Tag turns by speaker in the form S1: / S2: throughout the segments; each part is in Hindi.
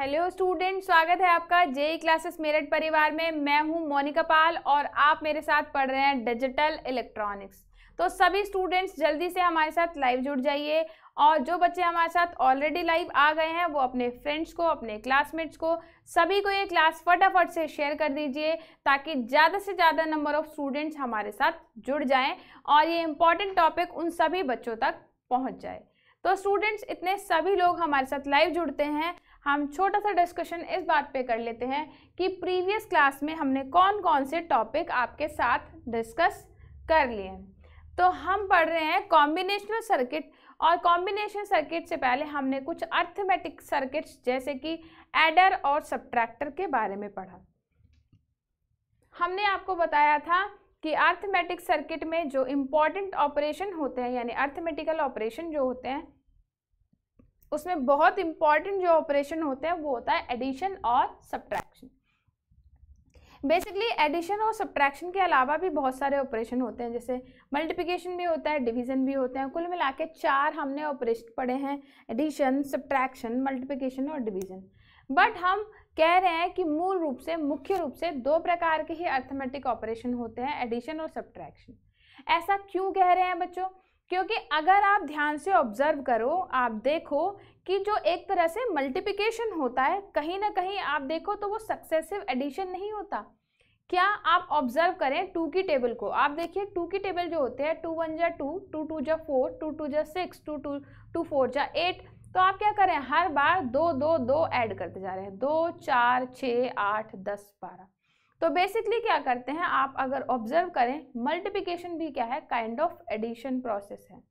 S1: हेलो स्टूडेंट स्वागत है आपका जेई क्लासेस मेरठ परिवार में मैं हूं मोनिका पाल और आप मेरे साथ पढ़ रहे हैं डिजिटल इलेक्ट्रॉनिक्स तो सभी स्टूडेंट्स जल्दी से हमारे साथ लाइव जुड़ जाइए और जो बच्चे हमारे साथ ऑलरेडी लाइव आ गए हैं वो अपने फ्रेंड्स को अपने क्लासमेट्स को सभी को ये क्लास फटाफट से शेयर कर दीजिए ताकि ज़्यादा से ज़्यादा नंबर ऑफ़ स्टूडेंट्स हमारे साथ जुड़ जाएँ और ये इम्पॉर्टेंट टॉपिक उन सभी बच्चों तक पहुँच जाए तो स्टूडेंट्स इतने सभी लोग हमारे साथ लाइव जुड़ते हैं हम छोटा सा डिस्कशन इस बात पे कर लेते हैं कि प्रीवियस क्लास में हमने कौन कौन से टॉपिक आपके साथ डिस्कस कर लिए तो हम पढ़ रहे हैं कॉम्बिनेशनल सर्किट और कॉम्बिनेशन सर्किट से पहले हमने कुछ अर्थमेटिक सर्किट्स जैसे कि एडर और सब्ट्रैक्टर के बारे में पढ़ा हमने आपको बताया था कि अर्थमेटिक सर्किट में जो इम्पॉर्टेंट ऑपरेशन होते हैं यानी अर्थमेटिकल ऑपरेशन जो होते हैं उसमें बहुत इंपॉर्टेंट जो ऑपरेशन होते हैं वो होता है एडिशन और सब्ट्रैक्शन बेसिकली एडिशन और सब्ट्रैक्शन के अलावा भी बहुत सारे ऑपरेशन होते हैं जैसे मल्टीप्लिकेशन भी होता है डिवीजन भी होते हैं कुल मिला के चार हमने ऑपरेशन पढ़े हैं एडिशन सब्ट्रैक्शन मल्टीप्लिकेशन और डिवीजन बट हम कह रहे हैं कि मूल रूप से मुख्य रूप से दो प्रकार के ही अर्थमेटिक ऑपरेशन होते हैं एडिशन और सब्ट्रैक्शन ऐसा क्यों कह रहे हैं बच्चों क्योंकि अगर आप ध्यान से ऑब्जर्व करो आप देखो कि जो एक तरह से मल्टीप्लिकेशन होता है कहीं ना कहीं आप देखो तो वो सक्सेसिव एडिशन नहीं होता क्या आप ऑब्जर्व करें टू की टेबल को आप देखिए टू की टेबल जो होते हैं टू वन जा टू टू टू जा फोर टू टू जा six two two two four जा एट तो आप क्या करें हर बार दो दो दो ऐड करते जा रहे हैं दो चार छः आठ दस बारह तो बेसिकली क्या करते हैं आप अगर ऑब्जर्व करें मल्टीप्लिकेशन भी क्या है काइंड ऑफ एडिशन प्रोसेस है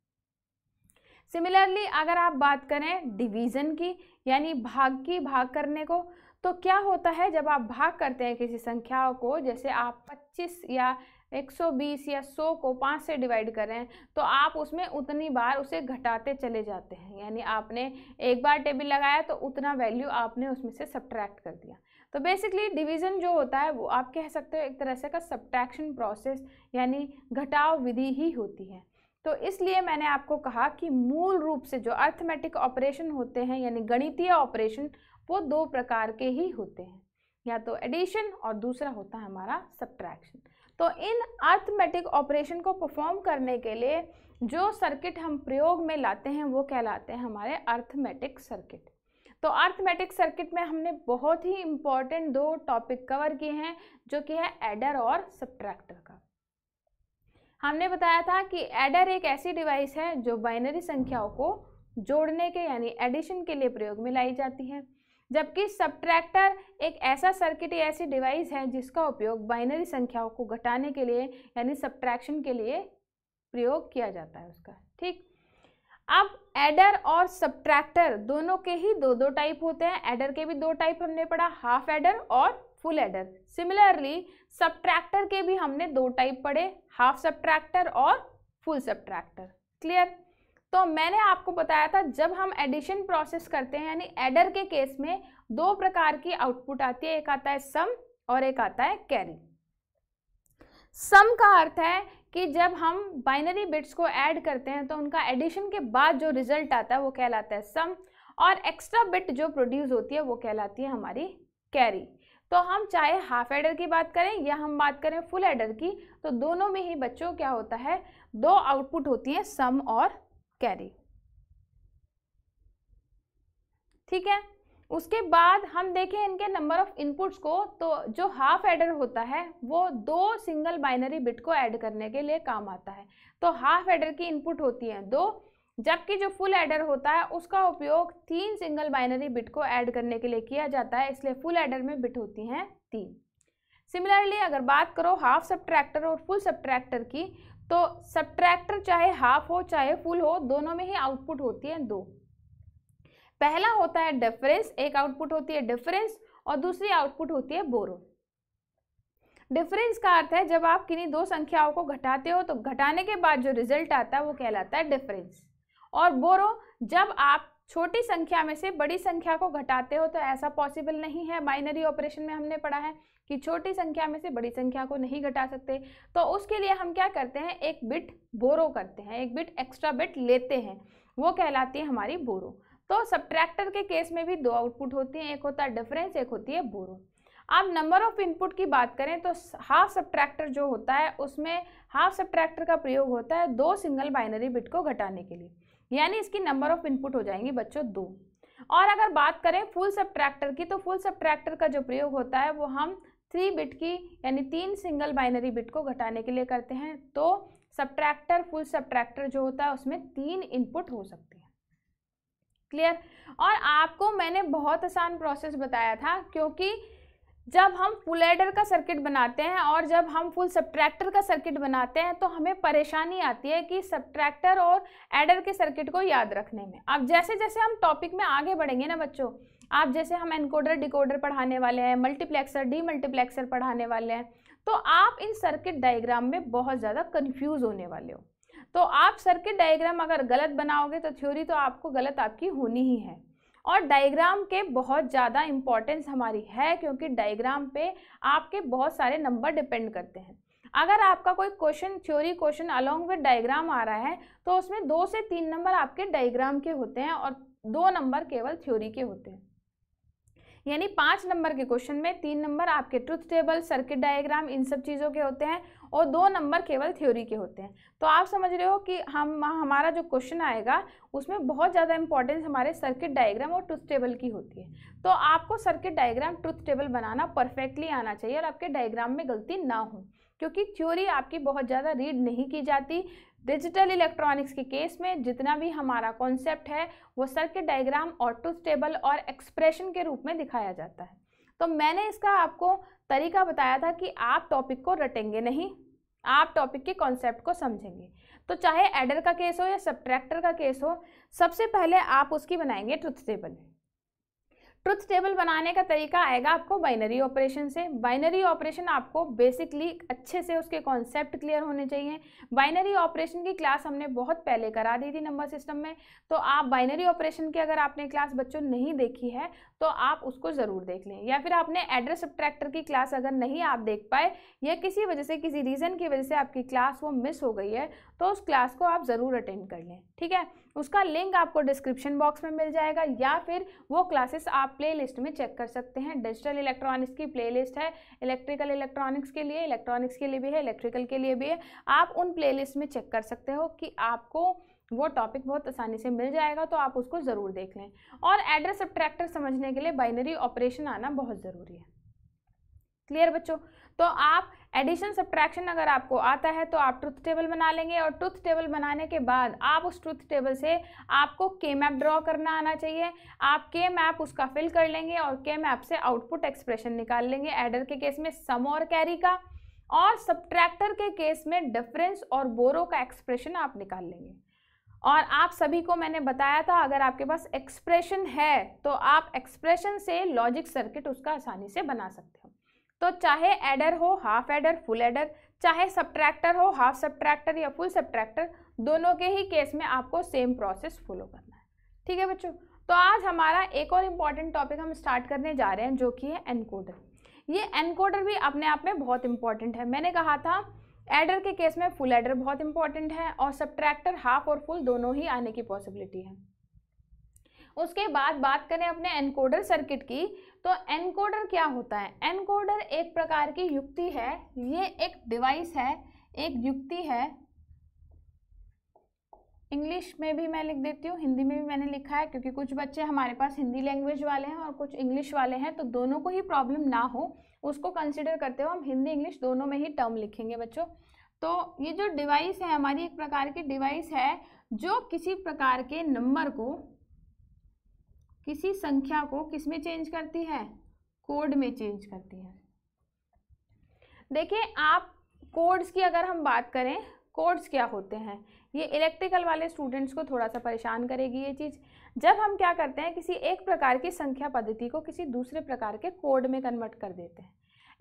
S1: सिमिलरली अगर आप बात करें डिवीज़न की यानी भाग की भाग करने को तो क्या होता है जब आप भाग करते हैं किसी संख्याओं को जैसे आप 25 या 120 या 100 को 5 से डिवाइड करें तो आप उसमें उतनी बार उसे घटाते चले जाते हैं यानी आपने एक बार टेबल लगाया तो उतना वैल्यू आपने उसमें से सब्ट्रैक्ट कर दिया तो बेसिकली डिवीज़न जो होता है वो आप कह सकते हो एक तरह से का सब्ट्रैक्शन प्रोसेस यानी घटाव विधि ही होती है तो इसलिए मैंने आपको कहा कि मूल रूप से जो अर्थमेटिक ऑपरेशन होते हैं यानी गणितीय ऑपरेशन वो दो प्रकार के ही होते हैं या तो एडिशन और दूसरा होता है हमारा सब्ट्रैक्शन तो इन अर्थमेटिक ऑपरेशन को परफॉर्म करने के लिए जो सर्किट हम प्रयोग में लाते हैं वो कहलाते हैं हमारे अर्थमेटिक सर्किट तो आर्थमेटिक सर्किट में हमने बहुत ही इंपॉर्टेंट दो टॉपिक कवर किए हैं जो कि है एडर और सब्ट्रैक्टर का हमने बताया था कि एडर एक ऐसी डिवाइस है जो बाइनरी संख्याओं को जोड़ने के यानी एडिशन के लिए प्रयोग में लाई जाती है जबकि सब्ट्रैक्टर एक ऐसा सर्किट या ऐसी डिवाइस है जिसका उपयोग बाइनरी संख्याओं को घटाने के लिए यानी सब्ट्रैक्शन के लिए प्रयोग किया जाता है उसका ठीक अब एडर और सब्ट्रैक्टर दोनों के ही दो दो टाइप होते हैं एडर के भी दो टाइप हमने पढ़ा हाफ एडर और फुल एडर सिमिलरली सब्ट्रैक्टर के भी हमने दो टाइप पढ़े हाफ सब्ट्रैक्टर और फुल सब्ट्रैक्टर क्लियर तो मैंने आपको बताया था जब हम एडिशन प्रोसेस करते हैं यानी एडर के केस में दो प्रकार की आउटपुट आती है एक आता है सम और एक आता है कैरी सम का अर्थ है कि जब हम बाइनरी बिट्स को ऐड करते हैं तो उनका एडिशन के बाद जो रिजल्ट आता है वो कहलाता है सम और एक्स्ट्रा बिट जो प्रोड्यूस होती है वो कहलाती है हमारी कैरी तो हम चाहे हाफ एडर की बात करें या हम बात करें फुल एडर की तो दोनों में ही बच्चों क्या होता है दो आउटपुट होती हैं सम और कैरी ठीक है उसके बाद हम देखें इनके नंबर ऑफ इनपुट्स को तो जो हाफ एडर होता है वो दो सिंगल बाइनरी बिट को ऐड करने के लिए काम आता है तो हाफ एडर की इनपुट होती है दो जबकि जो फुल एडर होता है उसका उपयोग तीन सिंगल बाइनरी बिट को ऐड करने के लिए किया जाता है इसलिए फुल एडर में बिट होती हैं तीन सिमिलरली अगर बात करो हाफ सब्ट्रैक्टर और फुल सब्ट्रैक्टर की तो सब्ट्रैक्टर चाहे हाफ हो चाहे फुल हो दोनों में ही आउटपुट होती है दो पहला होता है डिफरेंस एक आउटपुट होती है डिफरेंस और दूसरी आउटपुट होती है बोरो डिफरेंस का अर्थ है जब आप किन्हीं दो संख्याओं को घटाते हो तो घटाने के बाद जो रिजल्ट आता है वो कहलाता है डिफरेंस और बोरो जब आप छोटी संख्या में से बड़ी संख्या को घटाते हो तो ऐसा पॉसिबल नहीं है बाइनरी ऑपरेशन में हमने पढ़ा है कि छोटी संख्या में से बड़ी संख्या को नहीं घटा सकते तो उसके लिए हम क्या करते हैं एक बिट बोरो करते हैं एक बिट एक्स्ट्रा बिट लेते हैं वो कहलाती है हमारी बोरो तो सब्ट्रैक्टर के केस में भी दो आउटपुट होती हैं एक होता है डिफरेंस एक होती है बोरो अब नंबर ऑफ इनपुट की बात करें तो हाफ सब्ट्रैक्टर जो होता है उसमें हाफ सब्ट्रैक्टर का प्रयोग होता है दो सिंगल बाइनरी बिट को घटाने के लिए यानी इसकी नंबर ऑफ इनपुट हो जाएंगी बच्चों दो और अगर बात करें फुल सब्ट्रैक्टर की तो फुल सब्ट्रैक्टर का जो प्रयोग होता है वो हम थ्री बिट की यानी तीन सिंगल बाइनरी बिट को घटाने के लिए करते हैं तो सब्ट्रैक्टर फुल सब्ट्रैक्टर जो होता है उसमें तीन इनपुट हो सकते हैं क्लियर और आपको मैंने बहुत आसान प्रोसेस बताया था क्योंकि जब हम फुल एडर का सर्किट बनाते हैं और जब हम फुल सब्ट्रैक्टर का सर्किट बनाते हैं तो हमें परेशानी आती है कि सब्ट्रैक्टर और एडर के सर्किट को याद रखने में अब जैसे जैसे हम टॉपिक में आगे बढ़ेंगे ना बच्चों आप जैसे हम एनकोडर डिकोडर पढ़ाने वाले हैं मल्टीप्लेक्सर डी मल्टीप्लेक्सर पढ़ाने वाले हैं तो आप इन सर्किट डाइग्राम में बहुत ज़्यादा कन्फ्यूज़ होने वाले हो तो आप सर्किट डायग्राम अगर गलत बनाओगे तो थ्योरी तो आपको गलत आपकी होनी ही है और डायग्राम के बहुत ज़्यादा इम्पॉर्टेंस हमारी है क्योंकि डायग्राम पे आपके बहुत सारे नंबर डिपेंड करते हैं अगर आपका कोई question theory question along with diagram आ रहा है तो उसमें दो से तीन नंबर आपके डायग्राम के होते हैं और दो नंबर केवल थ्योरी के होते हैं यानी पाँच नंबर के क्वेश्चन में तीन नंबर आपके ट्रुथ टेबल सर्किट डायग्राम इन सब चीज़ों के होते हैं और दो नंबर केवल थ्योरी के होते हैं तो आप समझ रहे हो कि हम हमारा जो क्वेश्चन आएगा उसमें बहुत ज़्यादा इंपॉर्टेंस हमारे सर्किट डायग्राम और ट्रुथ टेबल की होती है तो आपको सर्किट डायग्राम ट्रुथ टेबल बनाना परफेक्टली आना चाहिए और आपके डायग्राम में गलती ना हो क्योंकि थ्योरी आपकी बहुत ज़्यादा रीड नहीं की जाती डिजिटल इलेक्ट्रॉनिक्स के केस में जितना भी हमारा कॉन्सेप्ट है वो सर्किट डायग्राम और ट्रुथ टेबल और एक्सप्रेशन के रूप में दिखाया जाता है तो मैंने इसका आपको तरीका बताया था कि आप टॉपिक को रटेंगे नहीं आप टॉपिक के कॉन्सेप्ट को समझेंगे तो चाहे एडर का केस हो या सब्ट्रैक्टर का केस हो सबसे पहले आप उसकी बनाएंगे ट्रुथ टेबल ट्रुथ टेबल बनाने का तरीका आएगा आपको बाइनरी ऑपरेशन से बाइनरी ऑपरेशन आपको बेसिकली अच्छे से उसके कॉन्सेप्ट क्लियर होने चाहिए बाइनरी ऑपरेशन की क्लास हमने बहुत पहले करा दी थी नंबर सिस्टम में तो आप बाइनरी ऑपरेशन की अगर आपने क्लास बच्चों नहीं देखी है तो आप उसको ज़रूर देख लें या फिर आपने एड्रेस ट्रैक्टर की क्लास अगर नहीं आप देख पाए या किसी वजह से किसी रीज़न की वजह से आपकी क्लास वो मिस हो गई है तो उस क्लास को आप ज़रूर अटेंड कर लें ठीक है उसका लिंक आपको डिस्क्रिप्शन बॉक्स में मिल जाएगा या फिर वो क्लासेस आप प्लेलिस्ट में चेक कर सकते हैं डिजिटल इलेक्ट्रॉनिक्स की प्लेलिस्ट है इलेक्ट्रिकल इलेक्ट्रॉनिक्स के लिए इलेक्ट्रॉनिक्स के लिए भी है इलेक्ट्रिकल के लिए भी है आप उन प्ले में चेक कर सकते हो कि आपको वो टॉपिक बहुत आसानी से मिल जाएगा तो आप उसको ज़रूर देख लें और एड्रेस सब्ट्रैक्टर समझने के लिए बाइनरी ऑपरेशन आना बहुत ज़रूरी है क्लियर बच्चों तो आप एडिशन सब्ट्रैक्शन अगर आपको आता है तो आप ट्रुथ टेबल बना लेंगे और ट्रुथ टेबल बनाने के बाद आप उस ट्रुथ टेबल से आपको के मैप ड्रॉ करना आना चाहिए आप के मैप उसका फिल कर लेंगे और के मैप से आउटपुट एक्सप्रेशन निकाल लेंगे एडर के केस में सम और कैरी का और सब्ट्रैक्टर के केस में डिफरेंस और बोरो का एक्सप्रेशन आप निकाल लेंगे और आप सभी को मैंने बताया था अगर आपके पास एक्सप्रेशन है तो आप एक्सप्रेशन से लॉजिक सर्किट उसका आसानी से बना सकते हैं तो चाहे एडर हो हाफ एडर फुल एडर चाहे सब्ट्रैक्टर हो हाफ सब्ट्रैक्टर या फुल सब्ट्रैक्टर दोनों के ही केस में आपको सेम प्रोसेस फॉलो करना है ठीक है बच्चों तो आज हमारा एक और इम्पॉर्टेंट टॉपिक हम स्टार्ट करने जा रहे हैं जो कि है एनकोडर ये एनकोडर भी अपने आप में बहुत इंपॉर्टेंट है मैंने कहा था एडर के केस में फुल एडर बहुत इंपॉर्टेंट है और सब्ट्रैक्टर हाफ और फुल दोनों ही आने की पॉसिबिलिटी है उसके बाद बात करें अपने एनकोडर सर्किट की तो एनकोडर क्या होता है एनकोडर एक प्रकार की युक्ति है ये एक डिवाइस है एक युक्ति है इंग्लिश में भी मैं लिख देती हूँ हिंदी में भी मैंने लिखा है क्योंकि कुछ बच्चे हमारे पास हिंदी लैंग्वेज वाले हैं और कुछ इंग्लिश वाले हैं तो दोनों को ही प्रॉब्लम ना हो उसको कंसिडर करते हुए हम हिंदी इंग्लिश दोनों में ही टर्म लिखेंगे बच्चों तो ये जो डिवाइस है हमारी एक प्रकार की डिवाइस है जो किसी प्रकार के नंबर को किसी संख्या को किस में चेंज करती है कोड में चेंज करती है देखिए आप कोड्स की अगर हम बात करें कोड्स क्या होते हैं ये इलेक्ट्रिकल वाले स्टूडेंट्स को थोड़ा सा परेशान करेगी ये चीज़ जब हम क्या करते हैं किसी एक प्रकार की संख्या पद्धति को किसी दूसरे प्रकार के कोड में कन्वर्ट कर देते हैं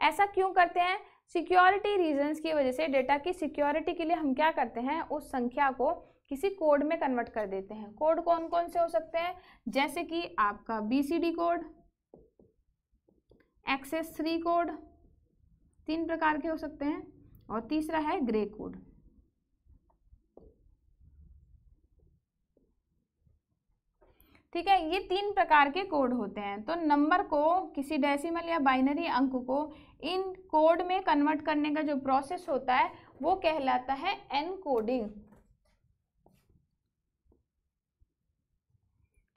S1: ऐसा क्यों करते हैं सिक्योरिटी रीजंस की वजह से डेटा की सिक्योरिटी के लिए हम क्या करते हैं उस संख्या को किसी कोड में कन्वर्ट कर देते हैं कोड कौन कौन से हो सकते हैं जैसे कि आपका BCD code excess three code तीन प्रकार के हो सकते हैं और तीसरा है ग्रे कोड ठीक है ये तीन प्रकार के कोड होते हैं तो नंबर को किसी डेसिमल या बाइनरी अंक को इन कोड में कन्वर्ट करने का जो प्रोसेस होता है वो कहलाता है एनकोडिंग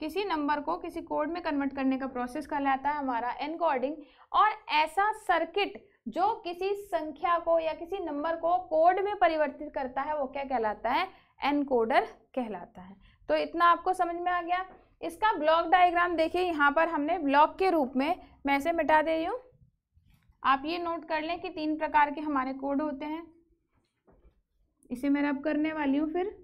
S1: किसी नंबर को किसी कोड में कन्वर्ट करने का प्रोसेस कहलाता है हमारा एनकोडिंग और ऐसा सर्किट जो किसी संख्या को या किसी नंबर को कोड में परिवर्तित करता है वो क्या कहलाता है एनकोडर कहलाता है तो इतना आपको समझ में आ गया इसका ब्लॉक डायग्राम देखिए यहाँ पर हमने ब्लॉक के रूप में मैं इसे मिटा दे रही हूँ आप ये नोट कर लें कि तीन प्रकार के हमारे कोड होते हैं इसे मैं रब करने वाली हूँ फिर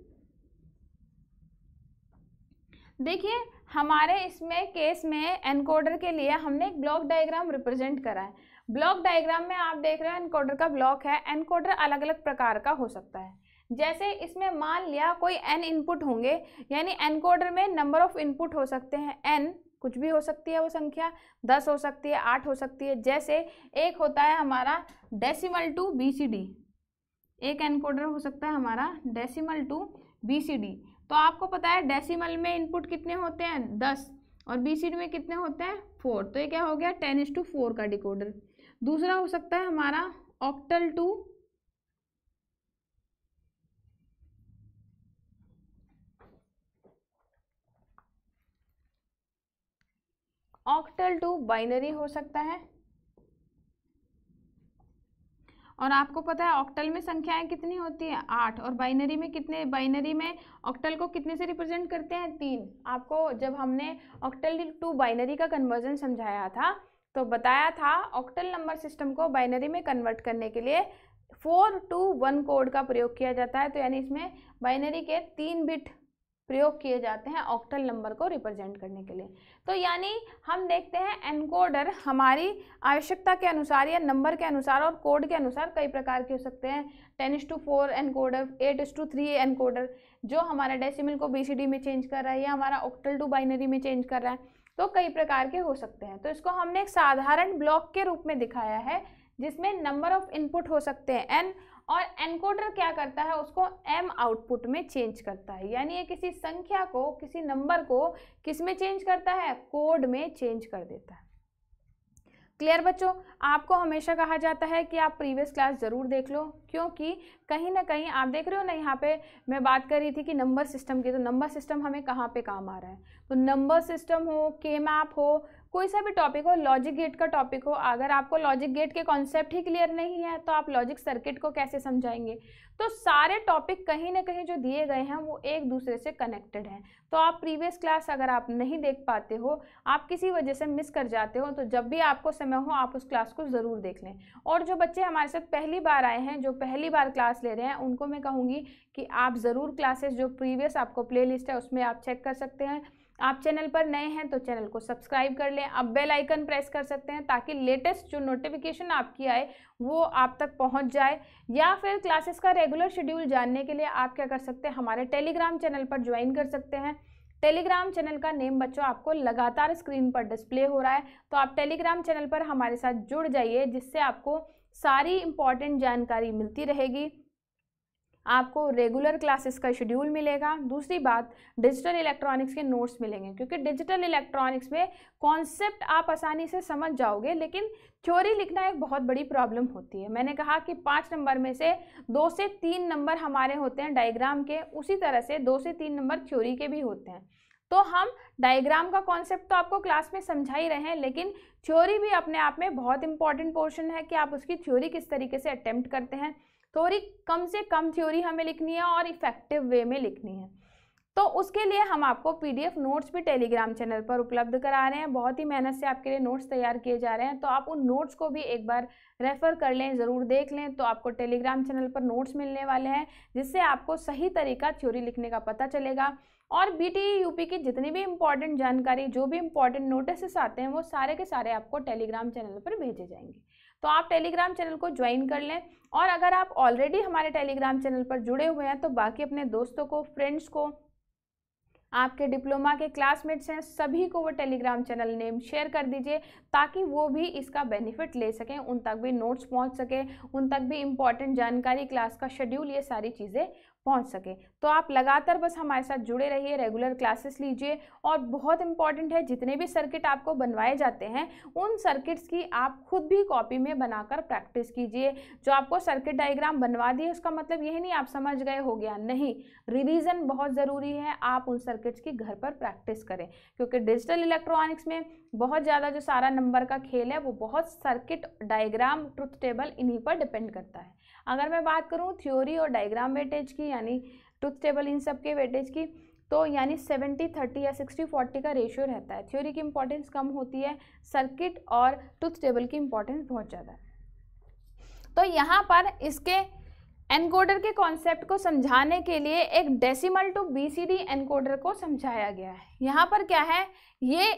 S1: देखिए हमारे इसमें केस में एनकोडर के लिए हमने एक ब्लॉक डायग्राम रिप्रेजेंट करा है ब्लॉक डायग्राम में आप देख रहे हो एनकोडर का ब्लॉक है एनकोडर अलग अलग प्रकार का हो सकता है जैसे इसमें मान लिया कोई एन इनपुट होंगे यानी एनकोडर में नंबर ऑफ इनपुट हो सकते हैं एन कुछ भी हो सकती है वो संख्या दस हो सकती है आठ हो सकती है जैसे एक होता है हमारा decimal to B C D एक एनकोडर हो सकता है हमारा decimal to B C D तो आपको पता है डेसिमल में इनपुट कितने होते हैं दस और बी सीड में कितने होते हैं फोर तो ये क्या हो गया टेन इज टू फोर का डिकोडर दूसरा हो सकता है हमारा octal to octal to binary हो सकता है और आपको पता है ऑक्टल में संख्याएं कितनी होती है आठ और बाइनरी में कितने बाइनरी में ऑक्टल को कितने से रिप्रेजेंट करते हैं तीन आपको जब हमने ऑक्टल टू बाइनरी का कन्वर्जन समझाया था तो बताया था ऑक्टल नंबर सिस्टम को बाइनरी में कन्वर्ट करने के लिए फोर टू वन कोड का प्रयोग किया जाता है तो यानी इसमें बाइनरी के तीन बिट प्रयोग किए जाते हैं ऑक्टल नंबर को रिप्रेजेंट करने के लिए तो यानी हम देखते हैं एनकोडर हमारी आवश्यकता के अनुसार या नंबर के अनुसार और कोड के अनुसार कई प्रकार के हो सकते हैं ten is to four encoder eight is to three encoder जो हमारा डेसिमल को बी में चेंज कर रहा है या हमारा ऑक्टल टू बाइनरी में चेंज कर रहा है तो कई प्रकार के हो सकते हैं तो इसको हमने एक साधारण ब्लॉक के रूप में दिखाया है जिसमें नंबर ऑफ इनपुट हो सकते हैं एन और एनकोडर क्या करता है उसको एम आउटपुट में चेंज करता है यानी ये किसी संख्या को किसी नंबर को किस में चेंज करता है कोड में चेंज कर देता है क्लियर बच्चों आपको हमेशा कहा जाता है कि आप प्रीवियस क्लास ज़रूर देख लो क्योंकि कहीं ना कहीं आप देख रहे हो ना यहाँ पे मैं बात कर रही थी कि नंबर सिस्टम की तो नंबर सिस्टम हमें कहाँ पे काम आ रहा है तो नंबर सिस्टम हो के मैप हो कोई सा भी टॉपिक हो लॉजिक गेट का टॉपिक हो अगर आपको लॉजिक गेट के कॉन्सेप्ट ही क्लियर नहीं है तो आप लॉजिक सर्किट को कैसे समझाएंगे तो सारे टॉपिक कहीं ना कहीं जो दिए गए हैं वो एक दूसरे से कनेक्टेड हैं तो आप प्रीवियस क्लास अगर आप नहीं देख पाते हो आप किसी वजह से मिस कर जाते हो तो जब भी आपको समय हो आप उस क्लास को ज़रूर देख लें और जो बच्चे हमारे साथ पहली बार आए हैं जो पहली बार क्लास ले रहे हैं उनको मैं कहूँगी कि आप ज़रूर क्लासेस जो प्रीवियस आपको प्ले है उसमें आप चेक कर सकते हैं आप चैनल पर नए हैं तो चैनल को सब्सक्राइब कर लें आप बेल आइकन प्रेस कर सकते हैं ताकि लेटेस्ट जो नोटिफिकेशन आपकी आए वो आप तक पहुंच जाए या फिर क्लासेस का रेगुलर शेड्यूल जानने के लिए आप क्या कर सकते हैं हमारे टेलीग्राम चैनल पर ज्वाइन कर सकते हैं टेलीग्राम चैनल का नेम बच्चों आपको लगातार स्क्रीन पर डिस्प्ले हो रहा है तो आप टेलीग्राम चैनल पर हमारे साथ जुड़ जाइए जिससे आपको सारी इम्पॉर्टेंट जानकारी मिलती रहेगी आपको रेगुलर क्लासेस का शेड्यूल मिलेगा दूसरी बात डिजिटल इलेक्ट्रॉनिक्स के नोट्स मिलेंगे क्योंकि डिजिटल इलेक्ट्रॉनिक्स में कॉन्सेप्ट आप आसानी से समझ जाओगे लेकिन थ्योरी लिखना एक बहुत बड़ी प्रॉब्लम होती है मैंने कहा कि पाँच नंबर में से दो से तीन नंबर हमारे होते हैं डाइग्राम के उसी तरह से दो से तीन नंबर थ्योरी के भी होते हैं तो हम डायग्राम का कॉन्सेप्ट तो आपको क्लास में समझा ही रहे हैं लेकिन थ्योरी भी अपने आप में बहुत इंपॉर्टेंट पोर्शन है कि आप उसकी थ्योरी किस तरीके से अटैम्प्ट करते हैं थोड़ी कम से कम थ्योरी हमें लिखनी है और इफेक्टिव वे में लिखनी है तो उसके लिए हम आपको पीडीएफ नोट्स भी टेलीग्राम चैनल पर उपलब्ध करा रहे हैं बहुत ही मेहनत से आपके लिए नोट्स तैयार किए जा रहे हैं तो आप उन नोट्स को भी एक बार रेफ़र कर लें ज़रूर देख लें तो आपको टेलीग्राम चैनल पर नोट्स मिलने वाले हैं जिससे आपको सही तरीका थ्योरी लिखने का पता चलेगा और बी टी यूपी की जितनी भी इंपॉर्टेंट जानकारी जो भी इंपॉर्टेंट नोटिस आते हैं वो सारे के सारे आपको टेलीग्राम चैनल पर भेजे जाएंगे तो आप टेलीग्राम चैनल को ज्वाइन कर लें और अगर आप ऑलरेडी हमारे टेलीग्राम चैनल पर जुड़े हुए हैं तो बाकी अपने दोस्तों को फ्रेंड्स को आपके डिप्लोमा के क्लासमेट्स हैं सभी को वो टेलीग्राम चैनल नेम शेयर कर दीजिए ताकि वो भी इसका बेनिफिट ले सकें उन तक भी नोट्स पहुंच सके उन तक भी इम्पॉर्टेंट जानकारी क्लास का शेड्यूल ये सारी चीज़ें पहुंच सके तो आप लगातार बस हमारे साथ जुड़े रहिए रेगुलर क्लासेस लीजिए और बहुत इंपॉर्टेंट है जितने भी सर्किट आपको बनवाए जाते हैं उन सर्किट्स की आप खुद भी कॉपी में बनाकर प्रैक्टिस कीजिए जो आपको सर्किट डायग्राम बनवा दिए उसका मतलब यही नहीं आप समझ गए हो गया नहीं रिविज़न बहुत ज़रूरी है आप उन सर्किट्स की घर पर प्रैक्टिस करें क्योंकि डिजिटल इलेक्ट्रॉनिक्स में बहुत ज़्यादा जो सारा नंबर का खेल है वो बहुत सर्किट डायग्राम ट्रुथ टेबल इन्हीं पर डिपेंड करता है अगर मैं बात करूँ थ्योरी और डायग्राम वेटेज की यानी ट्रुथ टेबल इन सब के वेटेज की तो यानी सेवेंटी थर्टी या सिक्सटी फोर्टी का रेशियो रहता है थ्योरी की इंपॉर्टेंस कम होती है सर्किट और ट्रुथ टेबल की इंपॉर्टेंस बहुत ज़्यादा है तो यहाँ पर इसके एनकोडर के कॉन्सेप्ट को समझाने के लिए एक डेसिमल टू बीसीडी एनकोडर को समझाया गया है यहाँ पर क्या है ये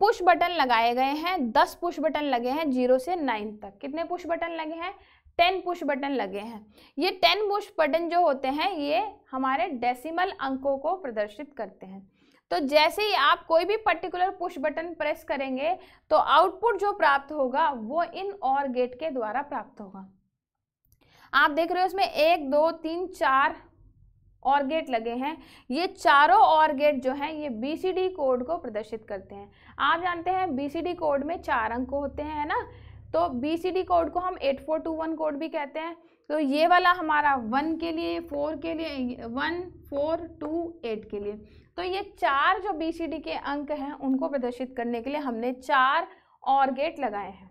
S1: पुश बटन लगाए गए हैं दस पुश बटन लगे हैं जीरो से नाइन तक कितने पुश बटन लगे हैं टेन पुश बटन लगे हैं ये टेन पुश बटन जो होते हैं ये हमारे डेसिमल अंकों को प्रदर्शित करते हैं तो जैसे ही आप कोई भी पर्टिकुलर पुश बटन प्रेस करेंगे तो आउटपुट जो प्राप्त होगा वो इन और गेट के द्वारा प्राप्त होगा आप देख रहे हो इसमें एक दो तीन चार और गेट लगे हैं ये चारों और गेट जो हैं ये बीसीडी कोड को प्रदर्शित करते हैं आप जानते हैं डी कोड में चार अंक होते हैं है ना तो बी सी डी कोड को हम 8421 कोड भी कहते हैं तो ये वाला हमारा वन के लिए फोर के लिए वन फोर टू एट के लिए तो ये चार जो बी सी डी के अंक हैं उनको प्रदर्शित करने के लिए हमने चार और गेट लगाए हैं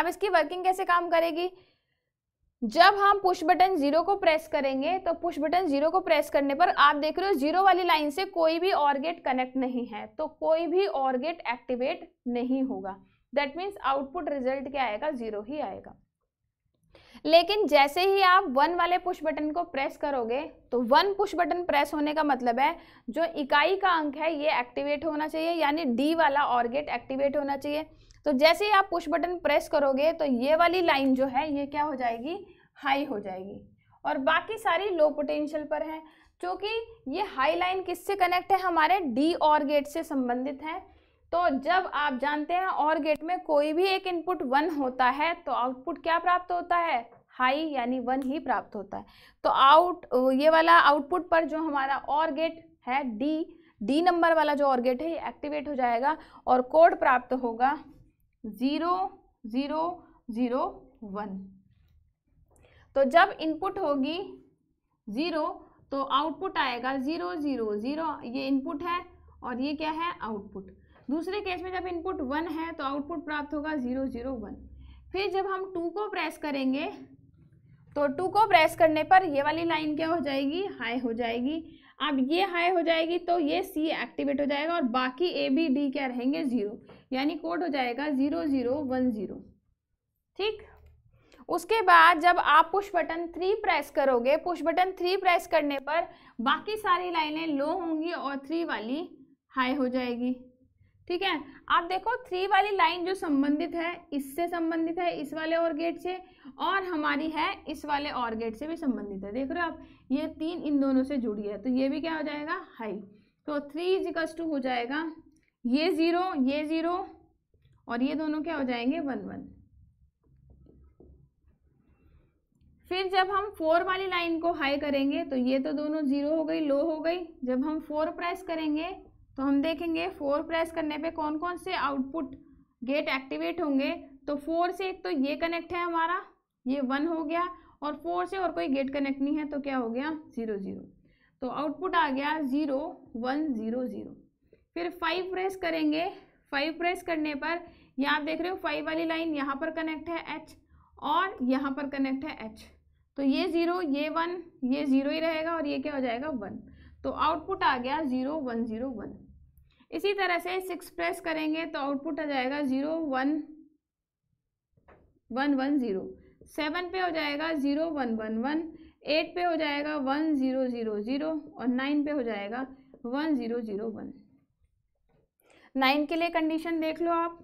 S1: अब इसकी वर्किंग कैसे काम करेगी जब हम पुश बटन जीरो को प्रेस करेंगे तो पुश बटन जीरो को प्रेस करने पर आप देख रहे हो जीरो वाली लाइन से कोई भी और गेट कनेक्ट नहीं है तो कोई भी और गेट एक्टिवेट नहीं होगा दैट मीन्स आउटपुट रिजल्ट क्या आएगा जीरो ही आएगा लेकिन जैसे ही आप वन वाले पुश बटन को प्रेस करोगे तो वन पुश बटन प्रेस होने का मतलब है जो इकाई का अंक है ये एक्टिवेट होना चाहिए यानी डी वाला ऑर्गेट एक्टिवेट होना चाहिए तो जैसे ही आप पुश बटन प्रेस करोगे तो ये वाली लाइन जो है ये क्या हो जाएगी हाई हो जाएगी और बाकी सारी लो पोटेंशियल पर है क्योंकि ये हाई लाइन किससे कनेक्ट है हमारे डी ऑर्गेट से संबंधित है तो जब आप जानते हैं और गेट में कोई भी एक इनपुट वन होता है तो आउटपुट क्या प्राप्त होता है हाई यानी वन ही प्राप्त होता है तो आउट ये वाला आउटपुट पर जो हमारा और गेट है डी डी नंबर वाला जो और गेट है ये एक्टिवेट हो जाएगा और कोड प्राप्त होगा ज़ीरो ज़ीरो ज़ीरो वन तो जब इनपुट होगी ज़ीरो तो आउटपुट आएगा ज़ीरो ज़ीरो ज़ीरो ये इनपुट है और ये क्या है आउटपुट दूसरे केस में जब इनपुट वन है तो आउटपुट प्राप्त होगा ज़ीरो ज़ीरो वन फिर जब हम टू को प्रेस करेंगे तो टू को प्रेस करने पर ये वाली लाइन क्या हो जाएगी हाई हो जाएगी अब ये हाई हो जाएगी तो ये सी एक्टिवेट हो जाएगा और बाकी ए बी डी क्या रहेंगे ज़ीरो यानी कोड हो जाएगा ज़ीरो ज़ीरो वन ज़ीरो ठीक उसके बाद जब आप पुश बटन थ्री प्रेस करोगे पुश बटन थ्री प्रेस करने पर बाकी सारी लाइनें लो होंगी और थ्री वाली हाई हो जाएगी ठीक है आप देखो थ्री वाली लाइन जो संबंधित है इससे संबंधित है इस वाले और गेट से और हमारी है इस वाले और गेट से भी संबंधित है देख रहे हो आप ये तीन इन दोनों से जुड़ी है तो ये भी क्या हो जाएगा हाई तो थ्री इजिकल्स टू हो जाएगा ये ज़ीरो ये ज़ीरो और ये दोनों क्या हो जाएंगे वन वन फिर जब हम फोर वाली लाइन को हाई करेंगे तो ये तो दोनों ज़ीरो हो गई लो हो गई जब हम फोर प्रेस करेंगे तो हम देखेंगे फोर प्रेस करने पे कौन कौन से आउटपुट गेट एक्टिवेट होंगे तो फोर से एक तो ये कनेक्ट है हमारा ये वन हो गया और फोर से और कोई गेट कनेक्ट नहीं है तो क्या हो गया ज़ीरो ज़ीरो तो आउटपुट आ गया ज़ीरो वन ज़ीरो ज़ीरो फिर फाइव प्रेस करेंगे फाइव प्रेस करने पर यहाँ आप देख रहे हो फाइव वाली लाइन यहाँ पर कनेक्ट है एच और यहाँ पर कनेक्ट है एच तो ये ज़ीरो ये वन ये ज़ीरो ही रहेगा और ये क्या हो जाएगा वन तो आउटपुट आ गया ज़ीरो वन ज़ीरो वन इसी तरह से सिक्स प्रेस करेंगे तो आउटपुट आ जाएगा zero one one one zero seven पे हो जाएगा zero one one one eight पे हो जाएगा वन ज़ीरो ज़ीरो ज़ीरो और नाइन पे हो जाएगा one zero zero one nine के लिए कंडीशन देख लो आप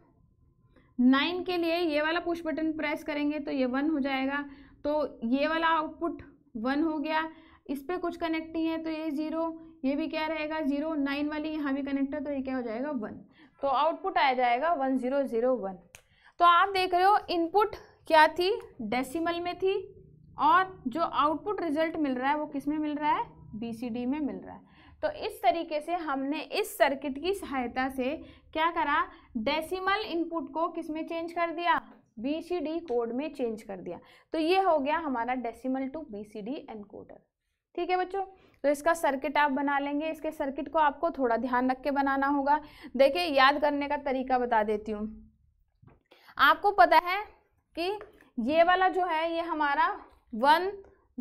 S1: नाइन के लिए ये वाला पुश बटन प्रेस करेंगे तो ये वन हो जाएगा तो ये वाला आउटपुट वन हो गया इस पर कुछ कनेक्ट नहीं है तो ये ज़ीरो ये भी क्या रहेगा जीरो नाइन वाली यहाँ भी कनेक्ट है तो ये क्या हो जाएगा वन तो आउटपुट आ जाएगा वन जीरो जीरो वन तो आप देख रहे हो इनपुट क्या थी डेसिमल में थी और जो आउटपुट रिजल्ट मिल रहा है वो किस में मिल रहा है डी में मिल रहा है तो इस तरीके से हमने इस सर्किट की सहायता से क्या करा डेसिमल इनपुट को किस में चेंज कर दिया डी कोड में चेंज कर दिया तो ये हो गया हमारा डेसिमल टू बीसीडी एनकोडर ठीक है बच्चों तो इसका सर्किट आप बना लेंगे इसके सर्किट को आपको थोड़ा ध्यान रख के बनाना होगा देखिए याद करने का तरीका बता देती हूँ आपको पता है कि ये वाला जो है ये हमारा वन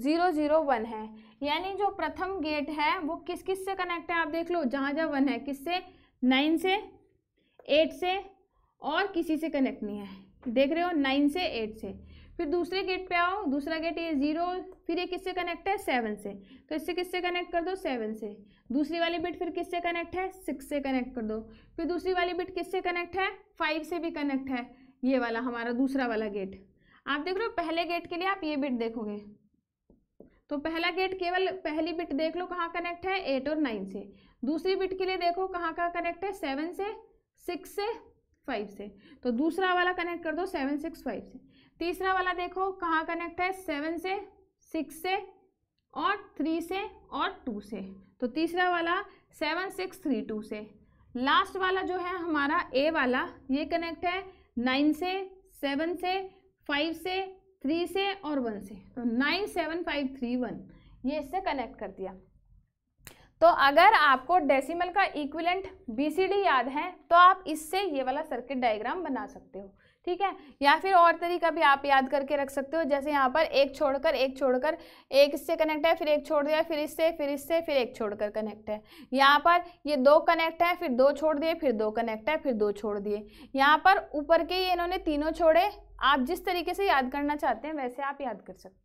S1: ज़ीरो ज़ीरो वन है यानी जो प्रथम गेट है वो किस किस से कनेक्ट है आप देख लो जहाँ जहाँ वन है किस से नाइन से एट से और किसी से कनेक्ट नहीं है देख रहे हो नाइन से एट से फिर दूसरे गेट पे आओ दूसरा गेट ये जीरो फिर ये किससे कनेक्ट है सेवन से तो इससे किससे कनेक्ट कर दो सेवन से दूसरी वाली बिट फिर किससे कनेक्ट है सिक्स से कनेक्ट कर दो फिर दूसरी वाली बिट किससे कनेक्ट है फाइव से भी कनेक्ट है ये वाला हमारा दूसरा वाला गेट आप देख रहे हो पहले गेट के लिए आप ये बिट देखोगे तो पहला गेट केवल पहली बिट देख लो कहाँ कनेक्ट है एट और नाइन से दूसरी बिट के लिए देखो कहाँ का कनेक्ट है सेवन से सिक्स से फाइव से तो दूसरा वाला कनेक्ट कर दो सेवन सिक्स फाइव से तीसरा वाला देखो कहाँ कनेक्ट है सेवन से सिक्स से और थ्री से और टू से तो तीसरा वाला सेवन सिक्स थ्री टू से लास्ट वाला जो है हमारा ए वाला ये कनेक्ट है नाइन से सेवन से फाइव से थ्री से और वन से तो nine seven five three one ये इससे कनेक्ट कर दिया तो अगर आपको डेसिमल का इक्विलेंट बीसीडी याद है तो आप इससे ये वाला सर्किट डायग्राम बना सकते हो ठीक है या फिर और तरीका भी आप याद करके रख सकते हो जैसे यहाँ पर एक छोड़कर एक छोड़कर एक इससे कनेक्ट है फिर एक छोड़ दिया फिर इससे फिर इससे फिर एक छोड़कर कनेक्ट है यहाँ पर ये दो कनेक्ट है फिर दो छोड़ दिए फिर दो कनेक्ट है फिर दो छोड़ दिए यहाँ पर ऊपर के ही इन्होंने तीनों छोड़े आप जिस तरीके से याद करना चाहते हैं वैसे आप याद कर सकते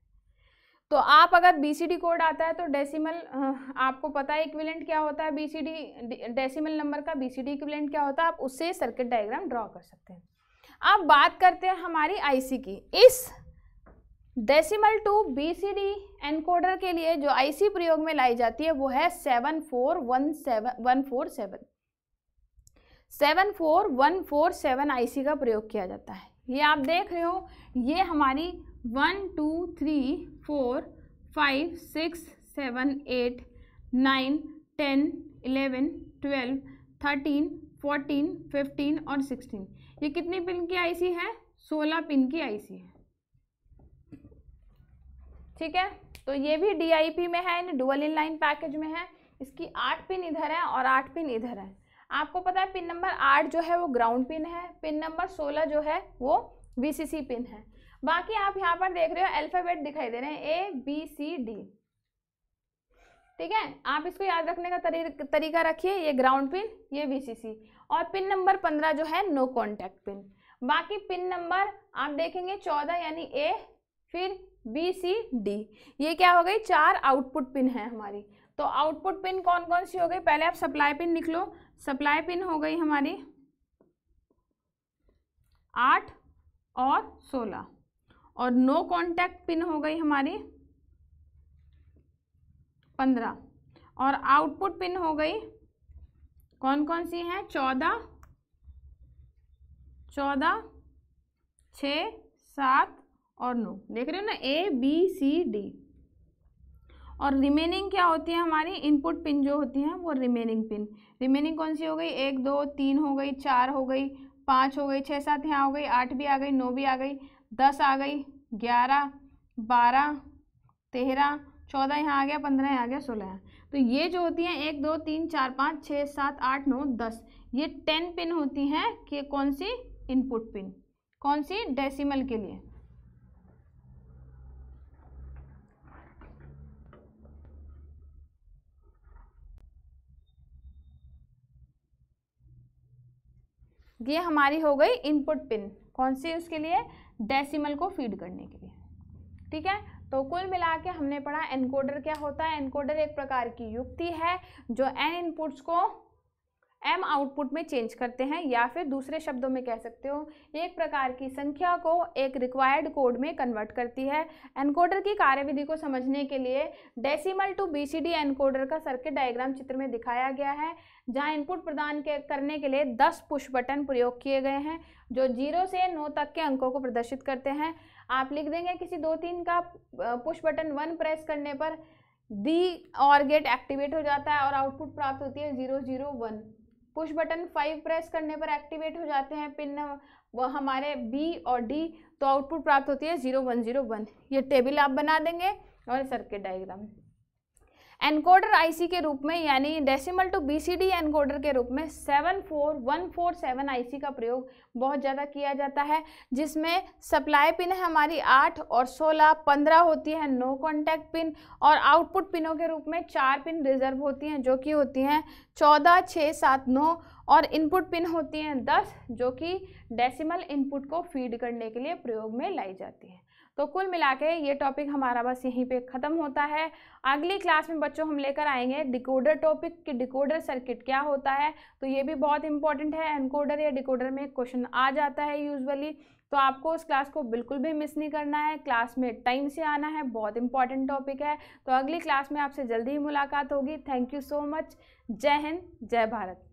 S1: तो आप अगर बी सी डी कोड आता है तो डेसिमल आपको पता है इक्विलेंट क्या होता है B C D decimal number का बी सी डी इक्विलेंट क्या होता है आप उससे सर्किट डायग्राम ड्रॉ कर सकते हैं अब बात करते हैं हमारी आईसी की इस डेसिमल टू बीसीडी एनकोडर के लिए जो आईसी प्रयोग में लाई जाती है वो है seven four one seven one four seven seven four one four seven I का प्रयोग किया जाता है ये आप देख रहे हो ये हमारी one two three four five six seven eight nine ten eleven twelve thirteen fourteen fifteen और सिक्सटीन ये कितनी पिन की आईसी है सोलह पिन की आईसी है ठीक है तो ये भी डीआईपी में है यानी डुअल इन लाइन पैकेज में है इसकी आठ पिन इधर है और आठ पिन इधर है आपको पता है पिन नंबर आठ जो है वो ग्राउंड पिन है पिन नंबर सोलह जो है वो वी पिन है बाकी आप यहाँ पर देख रहे हो अल्फ़ाबेट दिखाई दे रहे हैं ए बी सी डी ठीक है आप इसको याद रखने का तरी, तरीका रखिए ये ग्राउंड पिन ये वी और पिन नंबर पंद्रह जो है नो कॉन्टैक्ट पिन बाकी पिन नंबर आप देखेंगे चौदह यानी ए फिर बी सी डी ये क्या हो गई चार आउटपुट पिन है हमारी तो आउटपुट पिन कौन कौन सी हो गई पहले आप सप्लाई पिन लिख लो सप्लाई पिन हो गई हमारी आठ और सोलह और नो कॉन्टैक्ट पिन हो गई हमारी पंद्रह और आउटपुट पिन हो गई कौन कौन सी हैं चौदह चौदह छ सात और नौ देख रहे हो ना ए बी सी डी और रिमेनिंग क्या होती है हमारी इनपुट पिन जो होती हैं वो रिमेनिंग पिन रिमेनिंग कौन सी हो गई एक दो तीन हो गई चार हो गई पाँच हो गई छः सात यहाँ हो गई आठ भी आ गई नौ भी आ गई दस आ गई ग्यारह बारह तेरह चौदह यहाँ आ गया पंद्रह यहाँ आ गया सोलह यहाँ तो ये जो होती हैं एक दो तीन चार पाँच छः सात आठ नौ दस ये टेन पिन होती हैं कि कौन सी इनपुट पिन कौन सी डेसिमल के लिए ये हमारी हो गई इनपुट पिन कौन सी उसके लिए डेसिमल को फीड करने के लिए ठीक है तो कुल मिला के हमने पढ़ा एनकोडर क्या होता है एनकोडर एक प्रकार की युक्ति है जो एन इनपुट्स को एम आउटपुट में चेंज करते हैं या फिर दूसरे शब्दों में कह सकते हो एक प्रकार की संख्या को एक रिक्वायर्ड कोड में कन्वर्ट करती है एनकोडर की कार्यविधि को समझने के लिए डेसिमल टू बीसीडी एनकोडर का सर्किट डायग्राम चित्र में दिखाया गया है जहां इनपुट प्रदान के करने के लिए 10 पुश बटन प्रयोग किए गए हैं जो जीरो से नौ तक के अंकों को प्रदर्शित करते हैं आप लिख देंगे किसी दो तीन का पुश बटन वन प्रेस करने पर दी और गेट एक्टिवेट हो जाता है और आउटपुट प्राप्त होती है zero zero one push button five press करने पर एक्टिवेट हो जाते हैं पिन वह हमारे बी और डी तो आउटपुट प्राप्त होती है ज़ीरो वन ज़ीरो वन ये टेबल आप बना देंगे और सर्किट डायग्राम एनकोडर आईसी के रूप में यानी डेसिमल टू बीसीडी एनकोडर के रूप में 74147 आईसी का प्रयोग बहुत ज़्यादा किया जाता है जिसमें सप्लाई पिन है हमारी 8 और 16, 15 होती है नो कॉन्टैक्ट पिन और आउटपुट पिनों के रूप में चार पिन रिजर्व होती हैं जो कि होती हैं 14, 6, 7, 9 और इनपुट पिन होती हैं 10 जो कि डेसिमल इनपुट को फीड करने के लिए प्रयोग में लाई जाती हैं तो कुल मिला के ये टॉपिक हमारा बस यहीं पे ख़त्म होता है अगली क्लास में बच्चों हम लेकर आएंगे डिकोडर टॉपिक कि डिकोडर सर्किट क्या होता है तो ये भी बहुत इंपॉर्टेंट है एनकोडर या डिकोडर में क्वेश्चन आ जाता है यूजुअली तो आपको उस क्लास को बिल्कुल भी मिस नहीं करना है क्लास में टाइम से आना है बहुत इंपॉर्टेंट टॉपिक है तो अगली क्लास में आपसे जल्दी ही मुलाकात होगी थैंक यू सो मच जय हिंद जय भारत